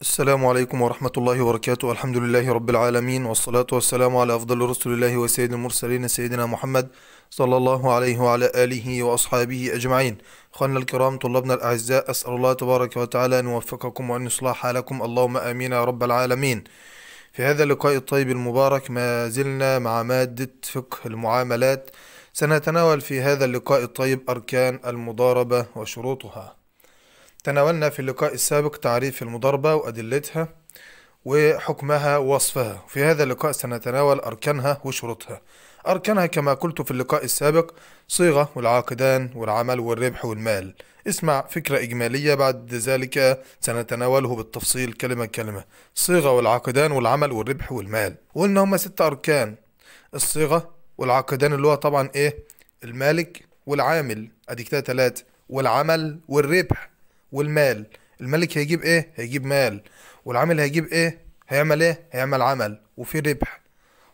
السلام عليكم ورحمة الله وبركاته الحمد لله رب العالمين والصلاة والسلام على أفضل رسل الله وسيد المرسلين سيدنا محمد صلى الله عليه وعلى آله وأصحابه أجمعين أخواننا الكرام طلابنا الأعزاء أسأل الله تبارك وتعالى أن يوفقكم وأن يصلح حالكم اللهم آمين يا رب العالمين في هذا اللقاء الطيب المبارك ما زلنا مع مادة فقه المعاملات سنتناول في هذا اللقاء الطيب أركان المضاربة وشروطها تناولنا في اللقاء السابق تعريف المضاربة وأدلتها وحكمها ووصفها في هذا اللقاء سنتناول أركانها وشروطها أركانها كما قلت في اللقاء السابق صيغة والعاقدان والعمل والربح والمال اسمع فكرة إجمالية بعد ذلك سنتناوله بالتفصيل كلمة كلمة صيغة والعاقدان والعمل والربح والمال قلنا هما ست أركان الصيغة والعاقدان اللي هو طبعا إيه المالك والعامل أدي كده تلاتة والعمل والربح والمال الملك هيجيب ايه هيجيب مال والعامل هيجيب ايه هيعمل ايه هيعمل عمل وفي ربح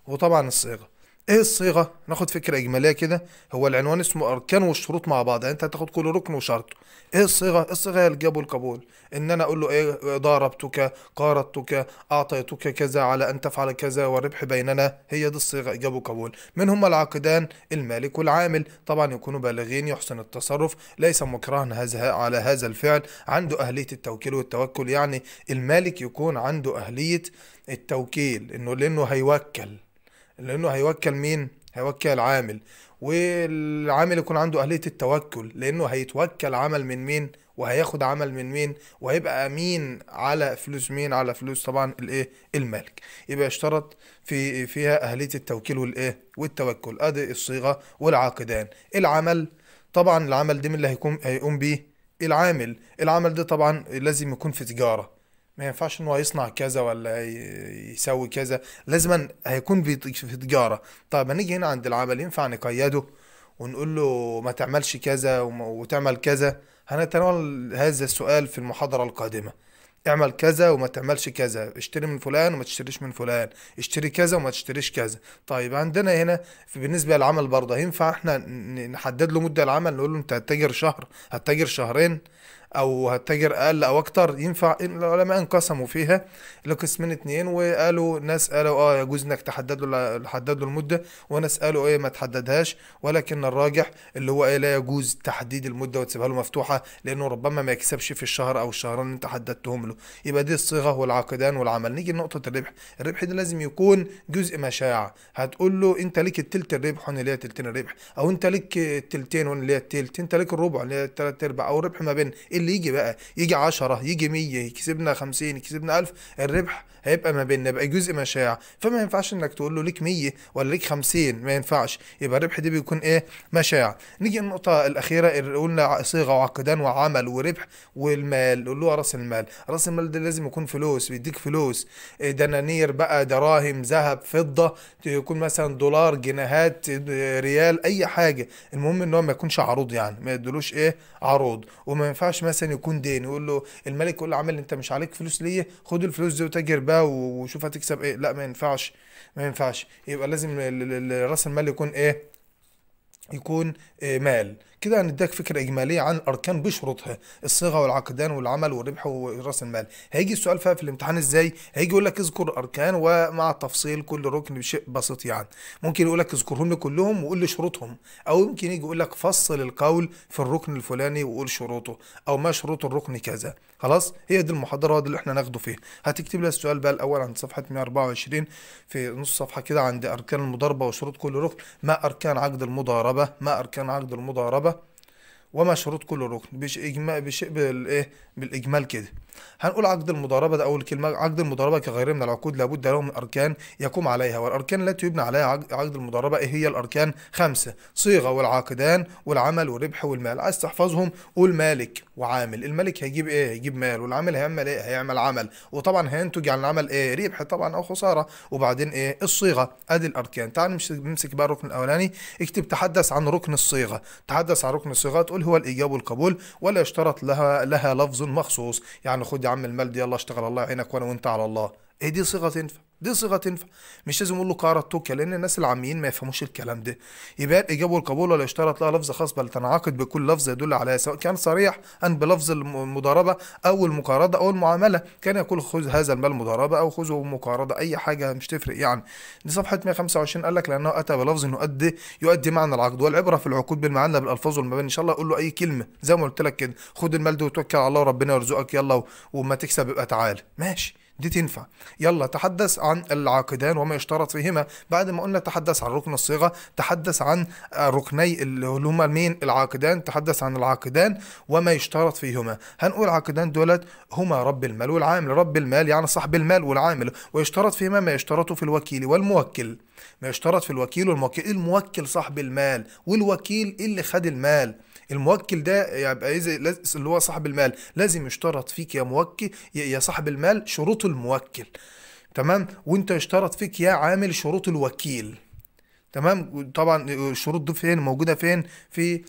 وطبعا الصيغه ايه الصيغه ناخد فكره اجماليه كده هو العنوان اسمه اركان والشروط مع بعض يعني انت هتاخد كل ركن وشرطه ايه الصيغه الصيغه هي الجاب والقبول ان انا اقول له ايه ضربتك قارضتك اعطيتك كذا على ان تفعل كذا والربح بيننا هي دي الصيغه ايجاب وقبول من هما العاقدان المالك والعامل طبعا يكونوا بالغين يحسن التصرف ليس مكرها هذا على هذا الفعل عنده اهليه التوكيل والتوكل يعني المالك يكون عنده اهليه التوكيل انه لانه هيوكل لانه هيوكل مين هيوكل عامل والعامل يكون عنده اهليه التوكل لانه هيتوكل عمل من مين وهياخد عمل من مين وهيبقى امين على فلوس مين على فلوس طبعا الايه المالك يبقى يشترط في فيها اهليه التوكيل والايه والتوكل ادي الصيغه والعاقدان العمل طبعا العمل ده من اللي هيقوم هيقوم بيه العامل العمل ده طبعا لازم يكون في تجاره ما ينفعش ان هو يصنع كذا ولا يسوي كذا لازما هيكون في تجاره طيب هنيجي هنا عند العمل ينفع نقيده ونقول له ما تعملش كذا وتعمل كذا هنتناول هذا السؤال في المحاضره القادمه اعمل كذا وما تعملش كذا اشتري من فلان وما تشتريش من فلان اشتري كذا وما تشتريش كذا طيب عندنا هنا بالنسبة للعمل برضه ينفع احنا نحدد له مدة العمل نقول له انت هتتاجر شهر هتتاجر شهرين او هتاجر اقل او اكتر ينفع العلماء انقسموا فيها لقسمين اتنين وقالوا ناس قالوا اه يجوز انك تحدد له تحدد له المده وناس قالوا ايه ما تحددهاش ولكن الراجح اللي هو ايه لا يجوز تحديد المده وتسيبها له مفتوحه لانه ربما ما يكسبش في الشهر او الشهرين اللي انت حددتهم له يبقى دي الصيغه والعقدان والعمل نيجي لنقطه الربح الربح ده لازم يكون جزء مشاع هتقول له انت ليك التلت الربح وانا ليا تلتين الربح او انت ليك التلتين وانا ليا التلت انت ليك الربع ليا التلت التلات ارباع او الربح ما بين اللي يجي بقى يجي 10 يجي 100 كسبنا 50 كسبنا 1000 الربح هيبقى ما بيننا بقى جزء مشاع فما ينفعش انك تقول له ليك 100 ولا ليك 50 ما ينفعش يبقى الربح ده بيكون ايه مشاع نيجي النقطه الاخيره اللي قلنا صيغه وعقدان وعمل وربح والمال اللي هو راس المال راس المال ده لازم يكون فلوس بيديك فلوس إيه، دنانير بقى دراهم ذهب فضه يكون مثلا دولار جنيهات ريال اي حاجه المهم ان هو ما يكونش عروض يعني ما يدلوش ايه عروض وما ينفعش مثلا مثلا يكون دين يقول له الملك يقول له عامل انت مش عليك فلوس ليه خد الفلوس دي وتاجر بقى وشوف هتكسب ايه لا ما ينفعش ما ينفعش يبقى لازم راس المال يكون ايه يكون آه، مال كده هنديك فكره اجماليه عن الاركان بشروطها الصيغه والعقدان والعمل والربح وراس المال هيجي السؤال فيها في الامتحان ازاي هيجي يقول لك اذكر الاركان ومع تفصيل كل ركن بشيء بسيط يعني ممكن يقول لك اذكرهم لي كلهم وقول لي شروطهم او يمكن يجي يقول لك فصل القول في الركن الفلاني وقول شروطه او ما شروط الركن كذا خلاص هي دي المحاضره دي اللي احنا ناخده فيها هتكتب لي السؤال بقى الاول عند صفحه 124 في نص صفحه كده عند اركان المضاربه وشروط كل ركن ما اركان عقد المضاربه ما اركان عقد المضاربه وما شروط كل ركن بالايه بالاجمال كده هنقول عقد المضاربة ده أول كلمة عقد المضاربة كغيره من العقود لابد له من أركان يقوم عليها والأركان التي يبنى عليها عقد المضاربة إيه هي الأركان خمسة صيغة والعاقدان والعمل والربح والمال عايز تحفظهم قول مالك وعامل الملك هيجيب إيه هيجيب مال والعامل هيعمل إيه هيعمل عمل وطبعا هينتج عن العمل إيه ربح طبعا أو خسارة وبعدين إيه الصيغة أدي الأركان تعال نمسك بقى الركن الأولاني اكتب تحدث عن ركن الصيغة تحدث عن ركن الصيغة تقول هو الإيجاب والقبول ولا يشترط لها لها لفظ مخصوص يعني خد يا عم المال دي يلا اشتغل الله يعينك وانا وانت على الله ايه دي صيغه تنفع دي صيغه تنفع مش لازم اقول له توكيا لان الناس العاميين ما يفهموش الكلام ده يبقى الاجابه والقبول ولا يشترط لها لفظ خاص بل تنعقد بكل لفظ يدل عليها سواء كان صريح ان بلفظ المضاربه او المقارضه او المعامله كان يقول خذ هذا المال مضاربه او خذه مقارضه اي حاجه مش تفرق يعني دي صفحه 125 قال لك لانه اتى بلفظ يؤدي يؤدي معنى العقد والعبره في العقود بالمعنى بالالفاظ والمباني ان شاء الله اقول له اي كلمه زي ما قلت لك كده خد المال ده وتوكل على الله وربنا يرزقك يلا وما تكسب يبقى تعالى ماشي دي تنفع يلا تحدث عن العاقدان وما يشترط فيهما بعد ما قلنا تحدث عن ركن الصيغه تحدث عن ركني اللي هما مين العاقدان تحدث عن العاقدان وما يشترط فيهما هنقول عاقدان دولت هما رب المال والعامل رب المال يعني صاحب المال والعامل ويشترط فيهما ما يشترط في الوكيل والموكل ما يشترط في الوكيل والموكل الموكل صاحب المال والوكيل اللي خد المال الموكل ده يبقى اللي هو صاحب المال لازم يشترط فيك يا موكل يا صاحب المال شروط الموكل تمام وانت يشترط فيك يا عامل شروط الوكيل تمام طبعا الشروط دي فين موجوده فين في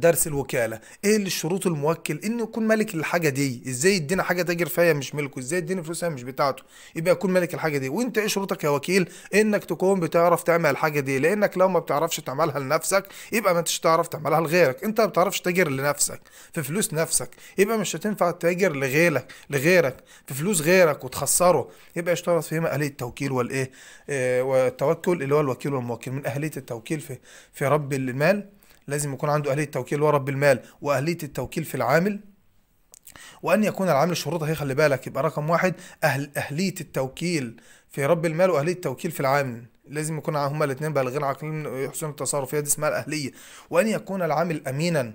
درس الوكاله ايه الشروط الموكل انه يكون ملك الحاجه دي ازاي يدينا حاجه تاجر فيها مش ملكه ازاي يدينا فلوسها مش بتاعته يبقى يكون ملك الحاجه دي وانت ايه شروطك يا وكيل انك تكون بتعرف تعمل الحاجه دي لانك لو ما بتعرفش تعملها لنفسك يبقى ما انتش تعرف تعملها لغيرك انت ما بتعرفش تاجر لنفسك في فلوس نفسك يبقى مش هتنفع تاجر لغيرك لغيرك في فلوس غيرك وتخسره يبقى اشترط فيما اليه التوكيل والايه آه والتوكل اللي هو الوكيل والموكل من اهليه التوكيل في في رب المال لازم يكون عنده اهليه توكيل رب المال واهليه التوكيل في العامل وان يكون العامل شروطه هي خلي بالك يبقى رقم واحد أهل اهليه التوكيل في رب المال واهليه التوكيل في العامل لازم يكون هما الاثنين بالغين عاقلين يحسنوا التصرف هي دي اسمها الاهليه وان يكون العامل امينا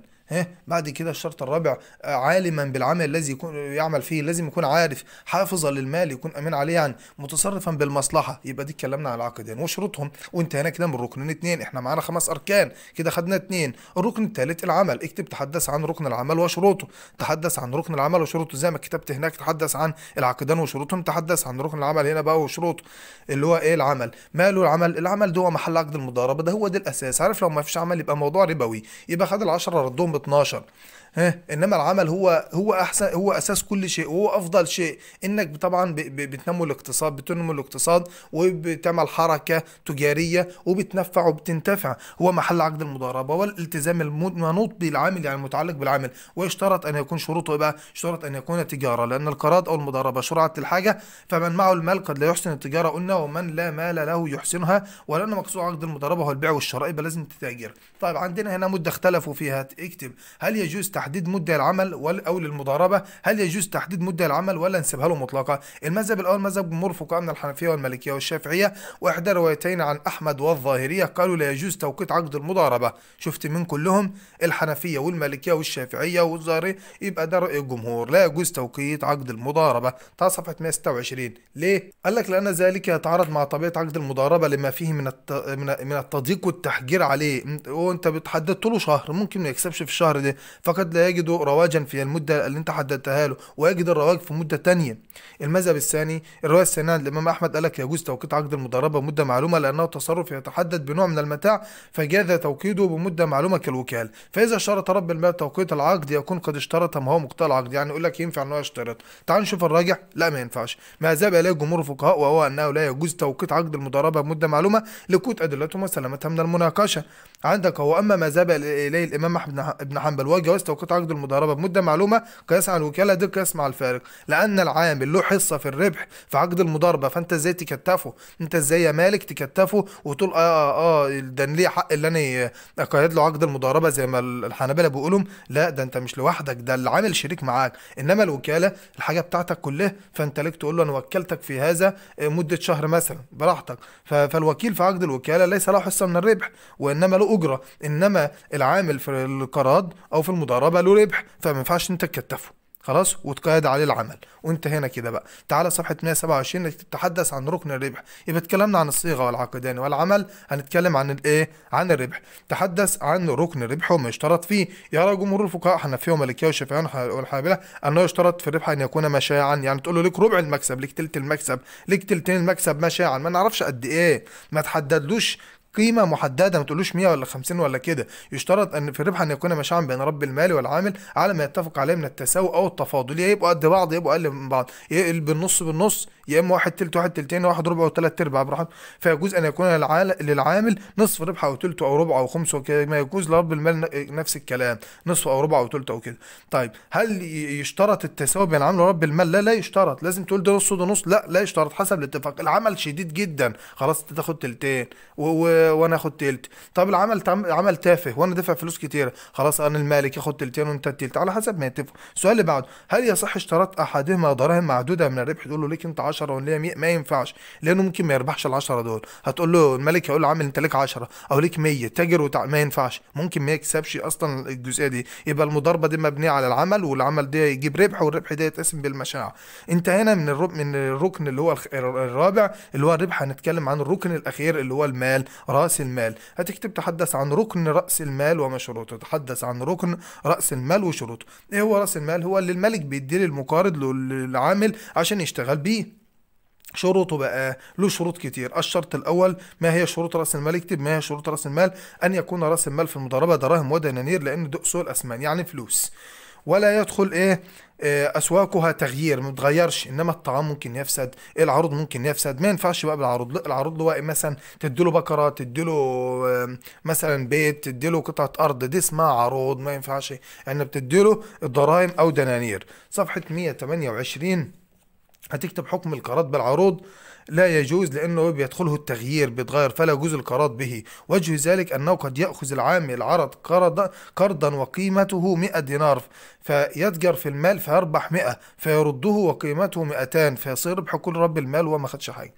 بعد كده الشرط الرابع عالما بالعمل الذي يكون يعمل فيه لازم يكون عارف حافظا للمال يكون امين عليه يعني متصرفا بالمصلحه يبقى دي اتكلمنا على العقدين وشروطهم وانتهينا كده من ركنين اثنين احنا معانا خمس اركان كده خدنا اثنين الركن الثالث العمل اكتب تحدث عن ركن العمل وشروطه تحدث عن ركن العمل وشروطه زي ما كتبت هناك تحدث عن العقدين وشروطهم تحدث عن ركن العمل هنا بقى وشروطه اللي هو ايه العمل ماله العمل العمل ده هو محل عقد المضاربه ده هو ده الاساس عارف لو ما فيش عمل يبقى موضوع ربوي يبقى خد ال 10 ردهم 12 ها انما العمل هو هو احسن هو اساس كل شيء وهو افضل شيء انك طبعا بتنمو الاقتصاد بتنمو الاقتصاد وبتعمل حركه تجاريه وبتنفع وبتنتفع هو محل عقد المضاربه والالتزام المنوط بالعامل يعني المتعلق بالعامل ويشترط ان يكون شروطه إيه بقى يشترط ان يكون تجاره لان القراض او المضاربه شرعت الحاجه فمن معه المال قد لا يحسن التجاره قلنا ومن لا مال له يحسنها ولان مقصود عقد المضاربه هو البيع والشراء يبقى لازم تتاجر طيب عندنا هنا مده اختلفوا فيها اكتب هل يجوز تحديد مده العمل او للمضاربه هل يجوز تحديد مده العمل ولا نسيبها له مطلقه المذهب الاول مذهب جمهور فقهاء من الحنفيه والمالكيه والشافعيه واحدى روايتين عن احمد والظاهريه قالوا لا يجوز توقيت عقد المضاربه شفت من كلهم الحنفيه والمالكيه والشافعيه والظاهريه يبقى ده راي الجمهور لا يجوز توقيت عقد المضاربه تعال صفحه 126 ليه قال لك لان ذلك يتعارض مع طبيعه عقد المضاربه لما فيه من الت... من التضييق والتحجير عليه وانت بتحددت له شهر ممكن ما يكسبش في الشهر ده فقد قد لا يجد رواجا في المدة اللي انت حددتها له ويجد الرواج في مدة تانية المذهب الثاني الرواية الثانية الإمام أحمد قال لك يجوز توقيت عقد المضاربة مدة معلومة لأنه تصرف يتحدد بنوع من المتاع فجاز توقيته بمدة معلومة كالوكالة فإذا اشترط رب المال توقيت العقد يكون قد اشترط ما هو مقتضى العقد يعني يقول لك ينفع ان هو يشترط تعال نشوف الراجح لا ما ينفعش ما ذهب اليه جمهور الفقهاء وهو انه لا يجوز توقيت عقد المضاربه بمده معلومه لكوت ادلتهم وسلامتها من المناقشه عندك هو اما ما ذهب اليه الامام احمد بن حنبل وجواز توقيت توقيت عقد المضاربه بمده معلومه قياس على الوكاله ده قياس مع الفارق لان العامل له حصه في الربح في عقد المضاربه فانت ازاي تكتفه انت ازاي يا مالك تكتفه وتقول اه اه, آه ده ليه حق اللي انا اقيد له عقد المضاربه زي ما الحنابله بيقولوا لا ده انت مش لوحدك ده العامل شريك معاك انما الوكاله الحاجه بتاعتك كلها فانت ليك تقول له انا وكلتك في هذا آه، مده شهر مثلا براحتك فالوكيل في عقد الوكاله ليس له حصه من الربح وانما له اجره انما العامل في القراض او في المضاربه طالما له ربح فما ينفعش انت تكتفه خلاص وتقيد عليه العمل وانت هنا كده بقى تعالى صفحه 127 تتحدث عن ركن الربح يبقى اتكلمنا عن الصيغه والعقدان يعني والعمل هنتكلم عن الايه عن الربح تحدث عن ركن الربح وما يشترط فيه يرى جمهور الفقهاء فيهم ومالكيه وشافعيه والحنابله انه يشترط في الربح ان يكون مشاعا يعني تقول له لك ربع المكسب لك تلت المكسب لك تلتين المكسب مشاعا ما نعرفش قد ايه ما تحددلوش قيمه محدده ما تقولوش 100 ولا 50 ولا كده يشترط ان في الربح ان يكون مشاعا بين رب المال والعامل على ما يتفق عليه من التساوي او التفاضل يا يبقوا قد بعض يبقوا اقل من بعض يا بالنص بالنص يا اما واحد تلت واحد تلتين واحد ربع وثلاث ارباع براحته فيجوز ان يكون للعامل نصف ربح او تلت او ربع او وكده ما يجوز لرب المال نفس الكلام نصف او ربع او تلت او كده طيب هل يشترط التساوي بين العامل ورب المال لا لا يشترط لازم تقول ده نص وده نص لا لا يشترط حسب الاتفاق العمل شديد جدا خلاص انت تاخد تلتين و وانا اخد تلت طب العمل عمل تافه وانا دافع فلوس كتيره خلاص انا المالك اخد تلتين وانت التلت على حسب ما يتفقوا السؤال اللي بعده هل يصح اشتراط احدهما دراهم معدوده من الربح تقول له ليك انت 10 وانا 100 ما ينفعش لانه ممكن ما يربحش ال 10 دول هتقول له الملك هيقول له عامل انت ليك 10 او ليك 100 تاجر وتع... ما ينفعش ممكن ما يكسبش اصلا الجزئيه دي يبقى المضاربه دي مبنيه على العمل والعمل ده يجيب ربح والربح ده يتقسم بالمشاع انت هنا من الرب... من الركن اللي هو الرابع اللي هو الربح هنتكلم عن الركن الاخير اللي هو المال رأس المال هتكتب تحدث عن ركن رأس المال وما شروطه تحدث عن ركن رأس المال وشروطه ايه هو رأس المال هو اللي الملك بيديه للمقارض للعامل عشان يشتغل بيه شروطه بقى له شروط كتير الشرط الاول ما هي شروط راس المال اكتب ما هي شروط راس المال ان يكون راس المال في المضاربه دراهم ودنانير لان ده اصول اثمان يعني فلوس ولا يدخل ايه آه، اسواقها تغيير ما بتغيرش انما الطعام ممكن يفسد العروض ممكن يفسد ما ينفعش بقى بالعروض العروض له مثلا تديله بقره تديله مثلا بيت تديله قطعه ارض دي اسمها عروض ما ينفعش يعني بتديله الضرائم او دنانير صفحه 128 هتكتب حكم القرار بالعروض لا يجوز لأنه بيدخله التغيير بيتغير فلا يجوز القرار به وجه ذلك أنه قد يأخذ العامل العرض قرض قرضا وقيمته 100 دينار فيتجر في المال فيربح 100 فيرده وقيمته 200 فيصير ربح كل رب المال وما خدش حاجة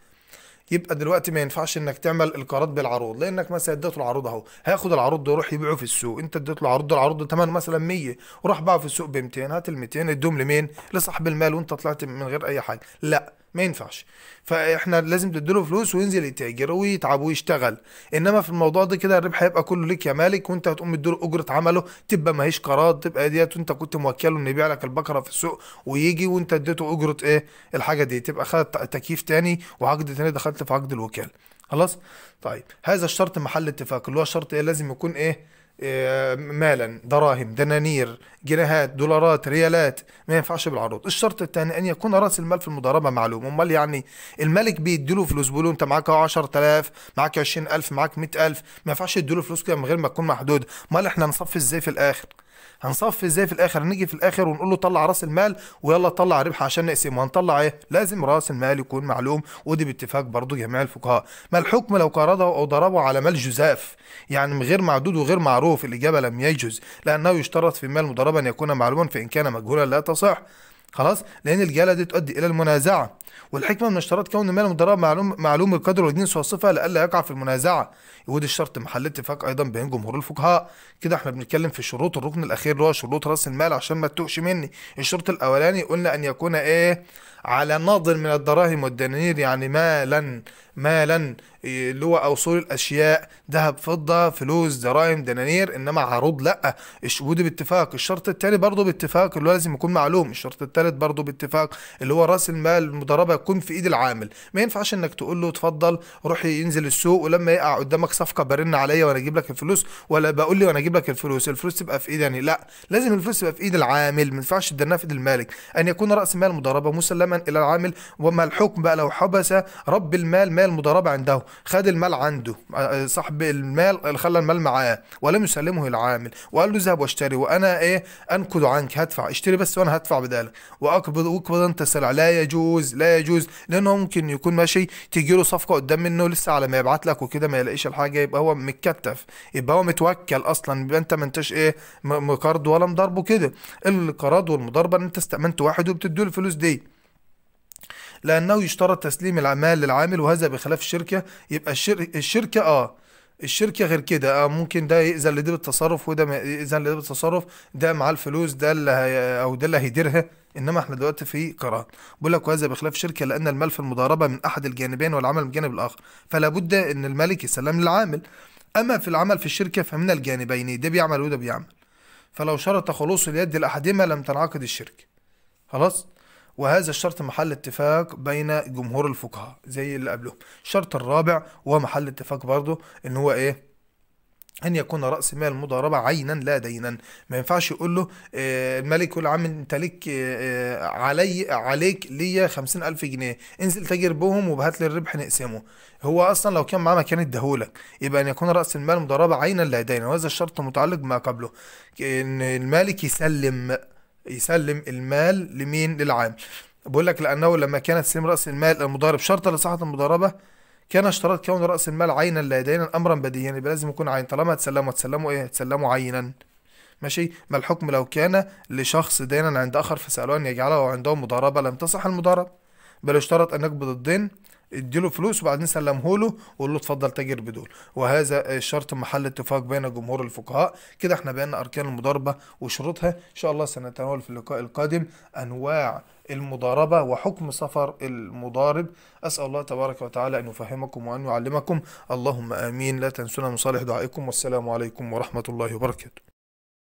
يبقى دلوقتي ما ينفعش انك تعمل القرارات بالعروض لانك مثلا اديته العروض اهو هياخد العروض ويروح يبيعه في السوق انت اديته العروض العروض تمن مثلا 100 وراح باعه في السوق ب 200 هات ال 200 اديهم لمين لصاحب المال وانت طلعت من غير اي حاجه لا ما ينفعش فاحنا لازم تديله فلوس وينزل يتاجر ويتعب ويشتغل انما في الموضوع ده كده الربح هيبقى كله ليك يا مالك وانت هتقوم له اجره عمله تبقى ماهيش قرار تبقى ديت وانت كنت موكله انه يبيع لك البقره في السوق ويجي وانت اديته اجره ايه الحاجه دي تبقى خدت تكييف تاني وعقد تاني دخلت في عقد الوكاله خلاص طيب هذا الشرط محل اتفاق اللي هو الشرط ايه لازم يكون ايه, إيه مالا دراهم دنانير جنيهات دولارات ريالات ما ينفعش بالعروض الشرط الثاني ان يكون راس المال في المضاربه معلوم امال يعني الملك بيديله فلوس بيقول انت معاك 10000 معاك 20000 معاك 100000 ما ينفعش يديله فلوس كده من غير ما تكون محدود امال احنا نصفي ازاي في الاخر هنصفي ازاي في الاخر هنيجي في الاخر ونقول له طلع راس المال ويلا طلع ربح عشان نقسمه هنطلع ايه لازم راس المال يكون معلوم ودي باتفاق برضه جميع الفقهاء ما الحكم لو قرضه او ضربه على مال جزاف يعني غير معدود وغير معروف الاجابه لم يجوز لانه يشترط في المال مضاربا يكون معلوما فان كان مجهولا لا تصح خلاص لان الجلد تؤدي الى المنازعه والحكمة من اشتراط كون المال المتضرر معلوم معلوم القدر والدين سوى الصفة لئلا يقع في المنازعة ودي الشرط محل اتفاق أيضا بين جمهور الفقهاء كده احنا بنتكلم في شروط الركن الأخير اللي هو شروط رأس المال عشان ما تتوهش مني الشرط الأولاني قلنا أن يكون إيه على ناضل من الدراهم والدنانير يعني مالا مالا اللي هو اوصول الاشياء ذهب فضه فلوس دراهم دنانير انما عروض لا ودي باتفاق الشرط الثاني برضه باتفاق اللي هو لازم يكون معلوم الشرط الثالث برضه باتفاق اللي هو راس المال المدراء الكهرباء يكون في ايد العامل ما ينفعش انك تقول له اتفضل روح ينزل السوق ولما يقع قدامك صفقه برن عليا وانا اجيب لك الفلوس ولا بقول لي وانا اجيب لك الفلوس الفلوس تبقى في ايدي لا لازم الفلوس تبقى في ايد العامل ما ينفعش تدنها في ايد المالك ان يكون راس مال مضاربه مسلما الى العامل وما الحكم بقى لو حبس رب المال مال مضاربه عنده خد المال عنده آه، صاحب المال خلى المال معاه ولم يسلمه العامل وقال له اذهب واشتري وانا ايه انكد عنك هدفع اشتري بس وانا هدفع بدالك واقبض واقبض انت السلع لا يجوز لا لا يجوز لانه ممكن يكون ماشي تيجي له صفقه قدام منه لسه على ما يبعت لك وكده ما يلاقيش الحاجه يبقى هو متكتف يبقى هو متوكل اصلا يبقى انت ما انتش ايه مقرض ولا مضاربه كده القراض والمضاربه ان انت استأمنت واحد وبتديله الفلوس دي لانه يشترط تسليم العمال للعامل وهذا بخلاف الشركه يبقى الشركه اه الشركه غير كده آه، ممكن ده يأذن لده بالتصرف وده ما يأذن لده بالتصرف ده معاه الفلوس ده اللي هي او ده اللي هيديرها انما احنا دلوقتي في قرار بقول لك وهذا بخلاف شركه لان المال في المضاربه من احد الجانبين والعمل من الجانب الاخر فلا بد ان المالك يسلم للعامل اما في العمل في الشركه فمن الجانبين ده بيعمل وده بيعمل فلو شرط خلوص اليد لاحدهما لم تنعقد الشركه خلاص وهذا الشرط محل اتفاق بين جمهور الفقهاء زي اللي قبله الشرط الرابع ومحل اتفاق برضه ان هو ايه ان يكون راس مال مضاربة عينا لا دينا ما ينفعش يقول له آه، الملك يقول عم انت ليك آه، آه، علي عليك ليا 50000 جنيه انزل تاجر بهم وبهات لي الربح نقسمه هو اصلا لو كان معاه مكان اداهولك يبقى ان يكون راس المال مضاربة عينا لا دينا وهذا الشرط متعلق بما قبله ان المالك يسلم يسلم المال لمين للعامل بقول لك لانه لما كانت تسليم راس المال المضارب شرطا لصحه المضاربه كان اشتراط كون راس المال عينا لا يدينا امرا بديهيا يعني يبقى لازم يكون عين طالما تسلموا تسلموا ايه تسلموا عينا ماشي ما الحكم لو كان لشخص دينا عند اخر فسالوه ان يجعله عندهم مضاربه لم تصح المضاربه بل اشترط ان يقبض الدين اديله فلوس وبعدين سلمه له وقول له اتفضل تاجر بدول وهذا الشرط محل اتفاق بين جمهور الفقهاء كده احنا بينا اركان المضاربه وشروطها ان شاء الله سنتناول في اللقاء القادم انواع المضاربة وحكم سفر المضارب أسأل الله تبارك وتعالى أن يفهمكم وأن يعلمكم اللهم آمين لا تنسونا من صالح دعائكم والسلام عليكم ورحمة الله وبركاته